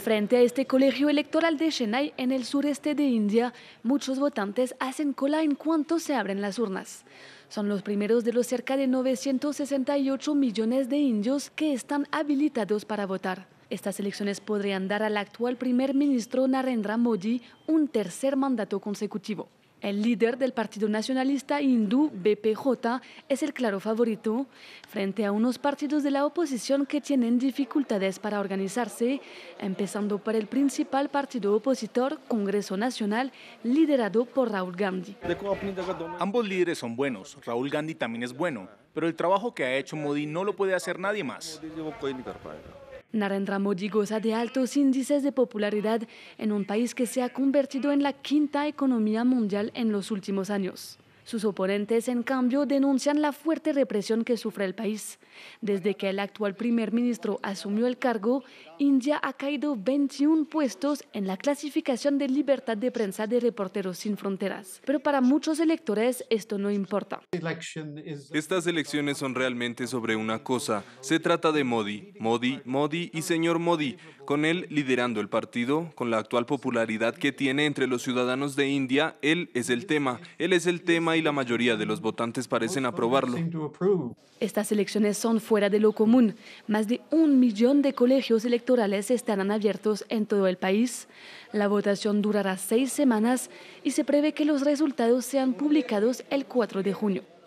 Frente a este colegio electoral de Chennai en el sureste de India, muchos votantes hacen cola en cuanto se abren las urnas. Son los primeros de los cerca de 968 millones de indios que están habilitados para votar. Estas elecciones podrían dar al actual primer ministro Narendra Modi un tercer mandato consecutivo. El líder del Partido Nacionalista Hindú, BPJ, es el claro favorito frente a unos partidos de la oposición que tienen dificultades para organizarse, empezando por el principal partido opositor, Congreso Nacional, liderado por Raúl Gandhi. Ambos líderes son buenos, Raúl Gandhi también es bueno, pero el trabajo que ha hecho Modi no lo puede hacer nadie más. Narendra Modi goza de altos índices de popularidad en un país que se ha convertido en la quinta economía mundial en los últimos años. Sus oponentes, en cambio, denuncian la fuerte represión que sufre el país. Desde que el actual primer ministro asumió el cargo, India ha caído 21 puestos en la clasificación de libertad de prensa de Reporteros Sin Fronteras. Pero para muchos electores esto no importa. Estas elecciones son realmente sobre una cosa. Se trata de Modi, Modi, Modi y señor Modi, con él liderando el partido, con la actual popularidad que tiene entre los ciudadanos de India, él es el tema, él es el tema y la mayoría de los votantes parecen aprobarlo. Estas elecciones son fuera de lo común. Más de un millón de colegios electorales estarán abiertos en todo el país. La votación durará seis semanas y se prevé que los resultados sean publicados el 4 de junio.